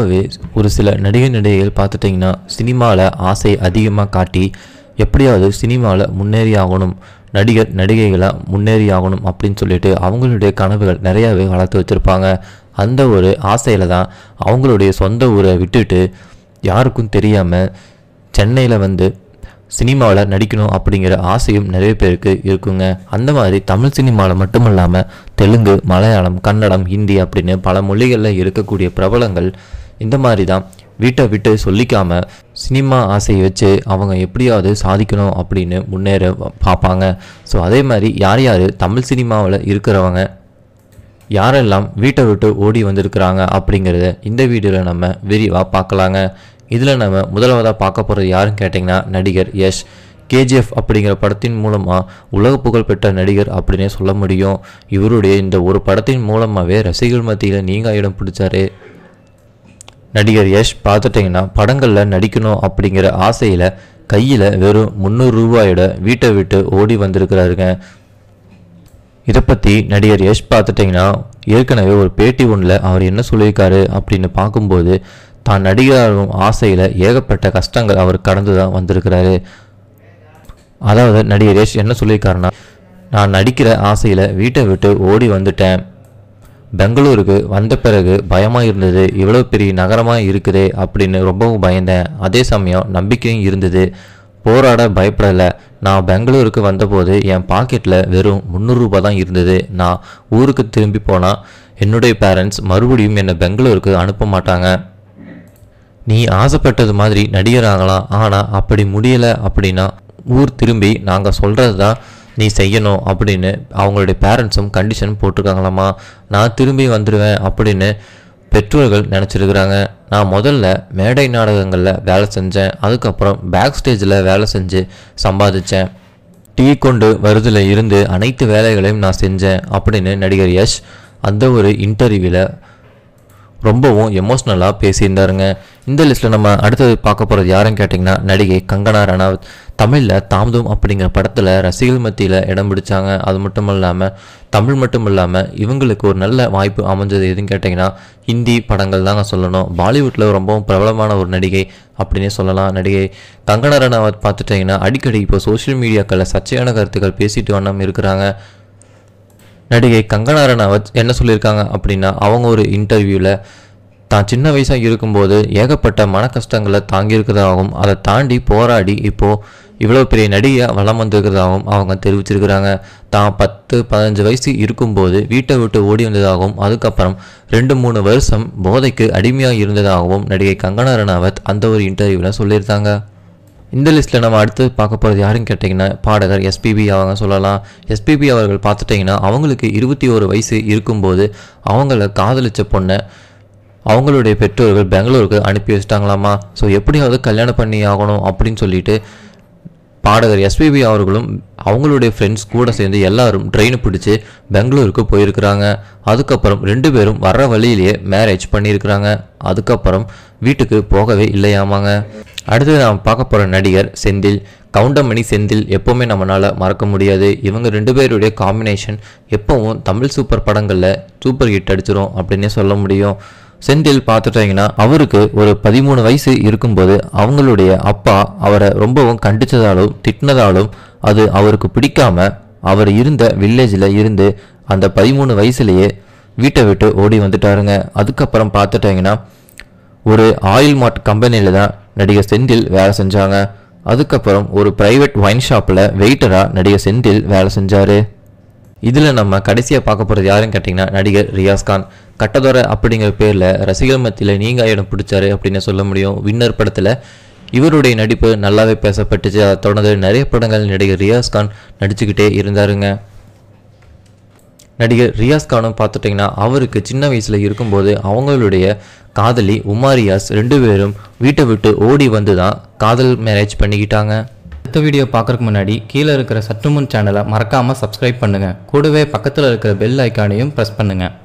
இப்போவே ஒரு சில நடிகை நடிகைகள் பார்த்துட்டிங்கன்னா சினிமாவில் ஆசை அதிகமாக காட்டி எப்படியாவது சினிமாவில் முன்னேறி ஆகணும் நடிகர் நடிகைகளை முன்னேறி ஆகணும் அப்படின்னு சொல்லிட்டு அவங்களுடைய கனவுகள் நிறையாவே வளர்த்து வச்சுருப்பாங்க அந்த ஒரு ஆசையில் தான் அவங்களுடைய சொந்த ஊரை விட்டுட்டு யாருக்கும் தெரியாமல் சென்னையில் வந்து சினிமாவில் நடிக்கணும் அப்படிங்கிற ஆசையும் நிறைய பேருக்கு இருக்குங்க அந்த மாதிரி தமிழ் சினிமாவில் மட்டும் இல்லாமல் தெலுங்கு மலையாளம் கன்னடம் ஹிந்தி அப்படின்னு பல மொழிகளில் இருக்கக்கூடிய பிரபலங்கள் இந்த மாதிரி தான் வீட்டை விட்டு சொல்லிக்காமல் சினிமா ஆசையை வச்சு அவங்க எப்படியாவது சாதிக்கணும் அப்படின்னு முன்னேற பார்ப்பாங்க ஸோ அதே மாதிரி யார் யார் தமிழ் சினிமாவில் இருக்கிறவங்க யாரெல்லாம் வீட்டை விட்டு ஓடி வந்திருக்கிறாங்க அப்படிங்கிறத இந்த வீடியோவில் நம்ம விரிவாக பார்க்கலாங்க இதில் நம்ம முதலாவதாக பார்க்க போகிறது யாருன்னு கேட்டிங்கன்னா நடிகர் யஷ் கேஜிஎஃப் அப்படிங்கிற படத்தின் மூலமாக உலக புகழ்பெற்ற நடிகர் அப்படின்னே சொல்ல முடியும் இவருடைய இந்த ஒரு படத்தின் மூலமாகவே ரசிகர்கள் மத்தியில் நீங்கள் இடம் பிடிச்சாரு நடிகர் யஷ் பார்த்துட்டிங்கன்னா படங்களில் நடிக்கணும் அப்படிங்கிற ஆசையில் கையில் வெறும் முந்நூறு ரூபாயோட வீட்டை விட்டு ஓடி வந்திருக்கிறாருங்க இதை பற்றி நடிகர் யஷ் பார்த்துட்டிங்கன்னா ஏற்கனவே ஒரு பேட்டி ஒன்றில் அவர் என்ன சொல்லியிருக்காரு அப்படின்னு பார்க்கும்போது தான் நடிகராகும் ஆசையில் ஏகப்பட்ட கஷ்டங்கள் அவர் கடந்து தான் வந்திருக்கிறாரு அதாவது நடிகர் யஷ் என்ன சொல்லியிருக்காருன்னா நான் நடிக்கிற ஆசையில் வீட்டை விட்டு ஓடி வந்துட்டேன் பெங்களூருக்கு வந்த பிறகு பயமாக இருந்தது இவ்வளோ பெரிய நகரமாக இருக்குது அப்படின்னு ரொம்பவும் பயந்தேன் அதே சமயம் நம்பிக்கையும் இருந்தது போராட பயப்படலை நான் பெங்களூருக்கு வந்தபோது என் பாக்கெட்டில் வெறும் முந்நூறுரூபா தான் இருந்தது நான் ஊருக்கு திரும்பி போனால் என்னுடைய பேரண்ட்ஸ் மறுபடியும் என்னை பெங்களூருக்கு அனுப்ப மாட்டாங்க நீ ஆசைப்பட்டது மாதிரி நடிகராகலாம் ஆனால் அப்படி முடியலை அப்படின்னா ஊர் திரும்பி நாங்கள் சொல்கிறது தான் நீ செய்யணும் அப்படின்னு அவங்களுடைய பேரண்ட்ஸும் கண்டிஷன் போட்டிருக்காங்களாமா நான் திரும்பி வந்துடுவேன் அப்படின்னு பெற்றோர்கள் நினச்சிருக்கிறாங்க நான் முதல்ல மேடை நாடகங்களில் வேலை செஞ்சேன் அதுக்கப்புறம் பேக் ஸ்டேஜில் வேலை செஞ்சு சம்பாதிச்சேன் டீ கொண்டு வருதில் இருந்து அனைத்து வேலைகளையும் நான் செஞ்சேன் அப்படின்னு நடிகர் யஷ் அந்த ஒரு இன்டர்வியூவில் ரொம்பவும் எமோஷ்னலாக பேசியிருந்தாருங்க இந்த லிஸ்ட்டில் நம்ம அடுத்தது பார்க்க போகிறது யாருன்னு கேட்டிங்கன்னா நடிகை கங்கனா ரனாவத் தமிழில் தாமதம் அப்படிங்கிற படத்தில் ரசிகர்கள் மத்தியில் இடம் பிடிச்சாங்க அது மட்டும் இல்லாமல் தமிழ் மட்டும் இல்லாமல் இவங்களுக்கு ஒரு நல்ல வாய்ப்பு அமைஞ்சது எதுன்னு கேட்டிங்கன்னா ஹிந்தி படங்கள் தாங்க சொல்லணும் பாலிவுட்டில் ரொம்பவும் பிரபலமான ஒரு நடிகை அப்படின்னே சொல்லலாம் நடிகை கங்கனா ரணாவத் பார்த்துட்டிங்கன்னா அடிக்கடி இப்போ சோஷியல் மீடியாக்களில் சர்ச்சையான கருத்துக்கள் பேசிட்டு வண்ணம் இருக்கிறாங்க நடிகை கங்கனா ரணாவத் என்ன சொல்லியிருக்காங்க அப்படின்னா அவங்க ஒரு இன்டர்வியூவில் தான் சின்ன வயசாக இருக்கும்போது ஏகப்பட்ட மன கஷ்டங்களை தாங்கியிருக்கிறதாகவும் அதை தாண்டி போராடி இப்போது இவ்வளோ பெரிய நடிகை வளம் வந்திருக்கிறதாகவும் அவங்க தெரிவிச்சிருக்கிறாங்க தான் பத்து பதினஞ்சு வயசு இருக்கும்போது வீட்டை விட்டு ஓடி வந்ததாகவும் அதுக்கப்புறம் ரெண்டு மூணு வருஷம் போதைக்கு அடிமையாக இருந்ததாகவும் நடிகை கங்கனா ரணாவத் அந்த ஒரு இன்டர்வியூவில் சொல்லியிருந்தாங்க இந்த லிஸ்ட்டில் நம்ம அடுத்து பார்க்க போகிறது யாருன்னு கேட்டிங்கன்னா பாடகர் எஸ்பிபி அவங்க சொல்லலாம் எஸ்பிபி அவர்கள் பார்த்துட்டிங்கன்னா அவங்களுக்கு இருபத்தி ஒரு வயசு இருக்கும்போது அவங்கள காதலிச்ச பொண்ணை அவங்களுடைய பெற்றோர்கள் பெங்களூருக்கு அனுப்பி வச்சிட்டாங்களாமா ஸோ எப்படியாவது கல்யாணம் பண்ணி ஆகணும் அப்படின்னு சொல்லிட்டு பாடகர் எஸ்பிபி அவர்களும் அவங்களுடைய ஃப்ரெண்ட்ஸ் கூட சேர்ந்து எல்லாரும் ட்ரெயினை பிடிச்சி பெங்களூருக்கு போயிருக்கிறாங்க அதுக்கப்புறம் ரெண்டு பேரும் வர்ற வழியிலேயே மேரேஜ் பண்ணியிருக்கிறாங்க அதுக்கப்புறம் வீட்டுக்கு போகவே இல்லையாமாங்க அடுத்தது நாம் பார்க்க போகிற நடிகர் செந்தில் கவுண்டமணி செந்தில் எப்போவுமே நம்மளால் மறக்க முடியாது இவங்க ரெண்டு பேருடைய காம்பினேஷன் எப்போவும் தமிழ் சூப்பர் படங்களில் சூப்பர் ஹிட் அடிச்சிரும் அப்படின்னே சொல்ல முடியும் செந்தில் பார்த்துட்டீங்கன்னா அவருக்கு ஒரு பதிமூணு வயசு இருக்கும்போது அவங்களுடைய அப்பா அவரை ரொம்பவும் கண்டிச்சதாலும் திட்டினதாலும் அது அவருக்கு பிடிக்காம அவர் இருந்த வில்லேஜில் இருந்து அந்த பதிமூணு வயசுலேயே வீட்டை விட்டு ஓடி வந்துட்டாருங்க அதுக்கப்புறம் பார்த்துட்டீங்கன்னா ஒரு ஆயில் மார்ட் கம்பெனியில் தான் நடிகர் செந்தில் வேலை செஞ்சாங்க அதுக்கப்புறம் ஒரு பிரைவேட் ஒயின் ஷாப்பில் வெயிட்டராக நடிகர் செந்தில் வேலை செஞ்சார் இதில் நம்ம கடைசியாக பார்க்க போகிறது யாருன்னு கேட்டிங்கன்னா நடிகர் ரியாஸ்கான் கட்டதொரை அப்படிங்கிற பேரில் ரசிகர் மத்தியில் நீங்கள் இடம் பிடிச்சாரு அப்படின்னு சொல்ல முடியும் வின்னர் படத்தில் இவருடைய நடிப்பு நல்லாவே பேசப்பட்டுச்சு அதை தொடர்ந்து நிறைய படங்கள் நடிகர் ரியாஸ்கான் நடிச்சுக்கிட்டே இருந்தாருங்க நடிகர் ரியாஸ் கானும் பார்த்துட்டிங்கன்னா அவருக்கு சின்ன வயசில் இருக்கும்போது அவங்களுடைய காதலி உமா ரியாஸ் ரெண்டு பேரும் வீட்டை விட்டு ஓடி வந்து தான் காதல் மேரேஜ் பண்ணிக்கிட்டாங்க அடுத்த வீடியோ பார்க்குறக்கு முன்னாடி கீழே இருக்கிற சற்றுமுன் சேனலை மறக்காமல் சப்ஸ்கிரைப் பண்ணுங்கள் கூடவே பக்கத்தில் இருக்கிற பெல் ஐக்கானையும் ப்ரெஸ் பண்ணுங்கள்